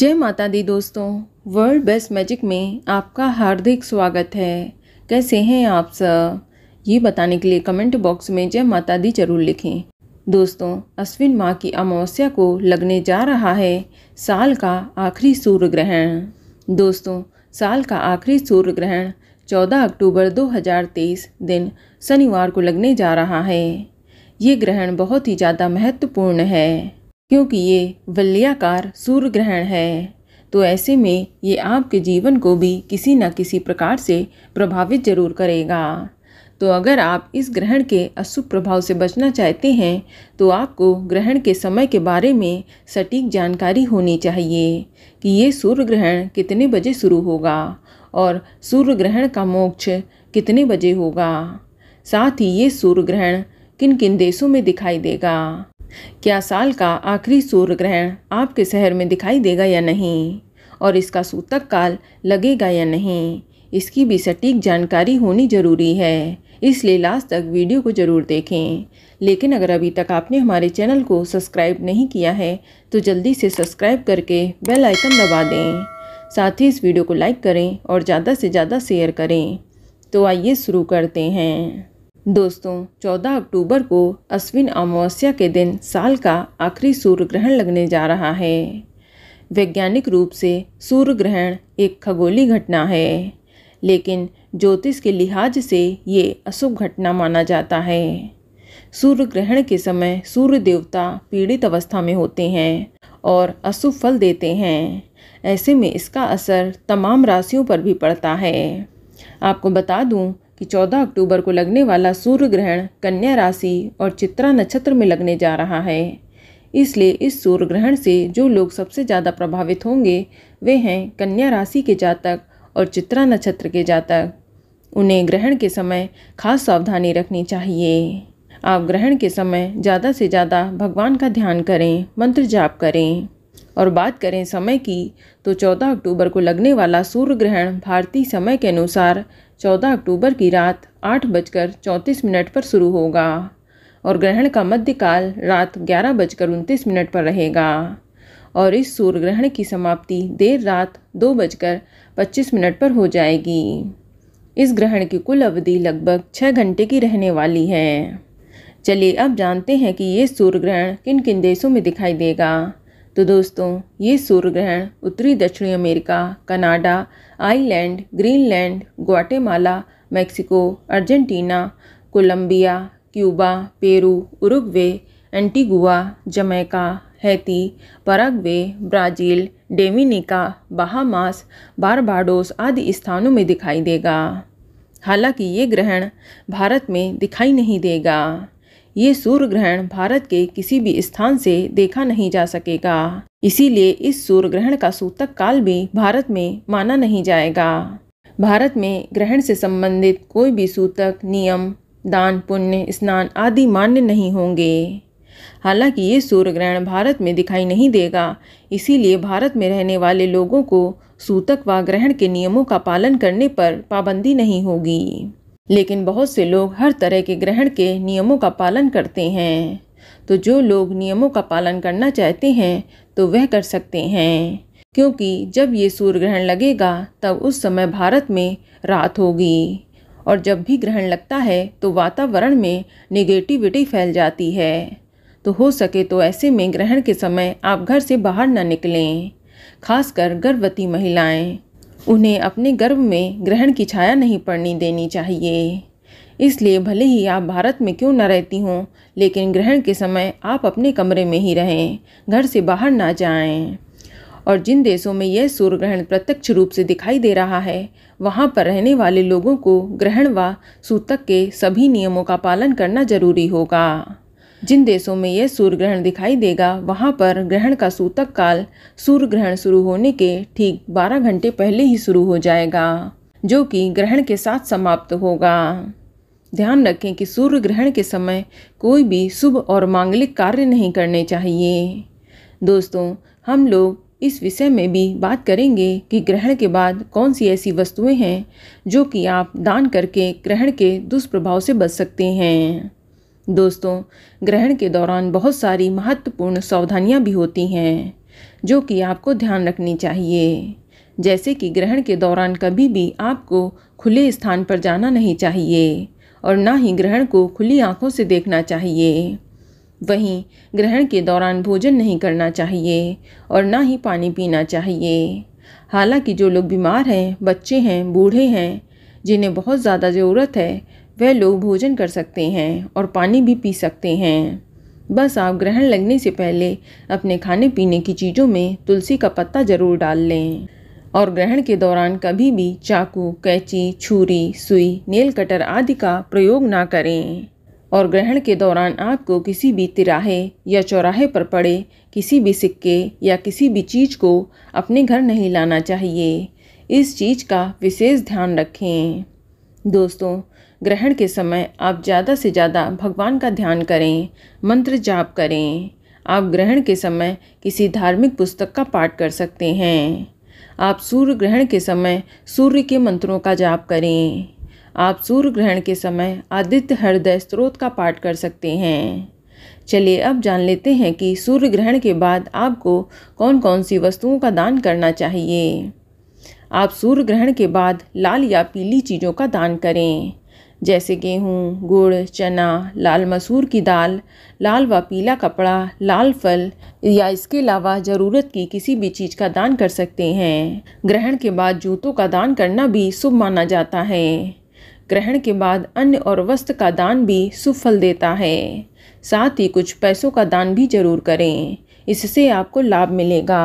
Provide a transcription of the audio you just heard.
जय माता दी दोस्तों वर्ल्ड बेस्ट मैजिक में आपका हार्दिक स्वागत है कैसे हैं आप सब ये बताने के लिए कमेंट बॉक्स में जय माता दी जरूर लिखें दोस्तों अश्विन माह की अमावस्या को लगने जा रहा है साल का आखिरी सूर्य ग्रहण दोस्तों साल का आखिरी सूर्य ग्रहण 14 अक्टूबर 2023 दिन शनिवार को लगने जा रहा है ये ग्रहण बहुत ही ज़्यादा महत्वपूर्ण है क्योंकि ये वल्याकार सूर्य ग्रहण है तो ऐसे में ये आपके जीवन को भी किसी न किसी प्रकार से प्रभावित जरूर करेगा तो अगर आप इस ग्रहण के अशुभ प्रभाव से बचना चाहते हैं तो आपको ग्रहण के समय के बारे में सटीक जानकारी होनी चाहिए कि ये सूर्य ग्रहण कितने बजे शुरू होगा और सूर्य ग्रहण का मोक्ष कितने बजे होगा साथ ही ये सूर्य ग्रहण किन किन देशों में दिखाई देगा क्या साल का आखिरी सूर्य ग्रहण आपके शहर में दिखाई देगा या नहीं और इसका सूतक काल लगेगा या नहीं इसकी भी सटीक जानकारी होनी ज़रूरी है इसलिए लास्ट तक वीडियो को ज़रूर देखें लेकिन अगर अभी तक आपने हमारे चैनल को सब्सक्राइब नहीं किया है तो जल्दी से सब्सक्राइब करके बेल आइकन दबा दें साथ ही इस वीडियो को लाइक करें और ज़्यादा से ज़्यादा शेयर करें तो आइए शुरू करते हैं दोस्तों 14 अक्टूबर को अश्विन अमावस्या के दिन साल का आखिरी सूर्य ग्रहण लगने जा रहा है वैज्ञानिक रूप से सूर्य ग्रहण एक खगोली घटना है लेकिन ज्योतिष के लिहाज से ये अशुभ घटना माना जाता है सूर्य ग्रहण के समय सूर्य देवता पीड़ित अवस्था में होते हैं और अशुभ फल देते हैं ऐसे में इसका असर तमाम राशियों पर भी पड़ता है आपको बता दूं कि 14 अक्टूबर को लगने वाला सूर्य ग्रहण कन्या राशि और चित्रा नक्षत्र में लगने जा रहा है इसलिए इस सूर्य ग्रहण से जो लोग सबसे ज़्यादा प्रभावित होंगे वे हैं कन्या राशि के जातक और चित्रा नक्षत्र के जातक उन्हें ग्रहण के समय खास सावधानी रखनी चाहिए आप ग्रहण के समय ज़्यादा से ज़्यादा भगवान का ध्यान करें मंत्र जाप करें और बात करें समय की तो 14 अक्टूबर को लगने वाला सूर्य ग्रहण भारतीय समय के अनुसार 14 अक्टूबर की रात आठ बजकर चौंतीस मिनट पर शुरू होगा और ग्रहण का मध्यकाल रात ग्यारह बजकर उनतीस मिनट पर रहेगा और इस सूर्य ग्रहण की समाप्ति देर रात दो बजकर पच्चीस मिनट पर हो जाएगी इस ग्रहण की कुल अवधि लगभग छः घंटे की रहने वाली है चलिए अब जानते हैं कि ये सूर्य ग्रहण किन किन देशों में दिखाई देगा तो दोस्तों ये सूर्य ग्रहण उत्तरी दक्षिणी America Canada island Greenland Guatemala Mexico Argentina Colombia Cuba Peru Uruguay Antigua Jamaica Haiti Paraguay Brazil Dominica Bahamas Barbados आदि स्थानों में दिखाई देगा हालांकि ये ग्रहण भारत में दिखाई नहीं देगा ये सूर्य ग्रहण भारत के किसी भी स्थान से देखा नहीं जा सकेगा इसीलिए इस सूर्य ग्रहण का सूतक काल भी भारत में माना नहीं जाएगा भारत में ग्रहण से संबंधित कोई भी सूतक नियम दान पुण्य स्नान आदि मान्य नहीं होंगे हालांकि ये सूर्य ग्रहण भारत में दिखाई नहीं देगा इसीलिए भारत में रहने वाले लोगों को सूतक व ग्रहण के नियमों का पालन करने पर पाबंदी नहीं होगी लेकिन बहुत से लोग हर तरह के ग्रहण के नियमों का पालन करते हैं तो जो लोग नियमों का पालन करना चाहते हैं तो वह कर सकते हैं क्योंकि जब ये सूर्य ग्रहण लगेगा तब उस समय भारत में रात होगी और जब भी ग्रहण लगता है तो वातावरण में निगेटिविटी फैल जाती है तो हो सके तो ऐसे में ग्रहण के समय आप घर से बाहर न निकलें खासकर गर्भवती महिलाएं उन्हें अपने गर्भ में ग्रहण की छाया नहीं पड़नी देनी चाहिए इसलिए भले ही आप भारत में क्यों न रहती हों लेकिन ग्रहण के समय आप अपने कमरे में ही रहें घर से बाहर ना जाएं। और जिन देशों में यह सूर्य ग्रहण प्रत्यक्ष रूप से दिखाई दे रहा है वहाँ पर रहने वाले लोगों को ग्रहण व सूतक के सभी नियमों का पालन करना जरूरी होगा जिन देशों में यह सूर्य ग्रहण दिखाई देगा वहाँ पर ग्रहण का सूतक काल सूर्य ग्रहण शुरू होने के ठीक 12 घंटे पहले ही शुरू हो जाएगा जो कि ग्रहण के साथ समाप्त होगा ध्यान रखें कि सूर्य ग्रहण के समय कोई भी शुभ और मांगलिक कार्य नहीं करने चाहिए दोस्तों हम लोग इस विषय में भी बात करेंगे कि ग्रहण के बाद कौन सी ऐसी वस्तुएं हैं जो कि आप दान करके ग्रहण के दुष्प्रभाव से बच सकते हैं दोस्तों ग्रहण के दौरान बहुत सारी महत्वपूर्ण सावधानियाँ भी होती हैं जो कि आपको ध्यान रखनी चाहिए जैसे कि ग्रहण के दौरान कभी भी आपको खुले स्थान पर जाना नहीं चाहिए और ना ही ग्रहण को खुली आंखों से देखना चाहिए वहीं ग्रहण के दौरान भोजन नहीं करना चाहिए और ना ही पानी पीना चाहिए हालांकि जो लोग बीमार हैं बच्चे हैं बूढ़े हैं जिन्हें बहुत ज़्यादा ज़रूरत है वह लोग भोजन कर सकते हैं और पानी भी पी सकते हैं बस आप ग्रहण लगने से पहले अपने खाने पीने की चीज़ों में तुलसी का पत्ता ज़रूर डाल लें और ग्रहण के दौरान कभी भी चाकू कैंची छुरी सुई नेल कटर आदि का प्रयोग ना करें और ग्रहण के दौरान आपको किसी भी तिराहे या चौराहे पर पड़े किसी भी सिक्के या किसी भी चीज़ को अपने घर नहीं लाना चाहिए इस चीज़ का विशेष ध्यान रखें दोस्तों ग्रहण के समय आप ज़्यादा से ज़्यादा भगवान का ध्यान करें मंत्र जाप करें आप ग्रहण के समय किसी धार्मिक पुस्तक का पाठ कर सकते हैं आप सूर्य ग्रहण के समय सूर्य के मंत्रों का जाप करें आप सूर्य ग्रहण के समय आदित्य हृदय स्त्रोत का पाठ कर सकते हैं चलिए अब जान लेते हैं कि सूर्य ग्रहण के बाद आपको कौन कौन सी वस्तुओं का दान करना चाहिए आप सूर्य ग्रहण के बाद लाल या पीली चीज़ों का दान करें जैसे गेहूँ गुड़ चना लाल मसूर की दाल लाल व पीला कपड़ा लाल फल या इसके अलावा ज़रूरत की किसी भी चीज़ का दान कर सकते हैं ग्रहण के बाद जूतों का दान करना भी शुभ माना जाता है ग्रहण के बाद अन्य और वस्त्र का दान भी शुभ फल देता है साथ ही कुछ पैसों का दान भी जरूर करें इससे आपको लाभ मिलेगा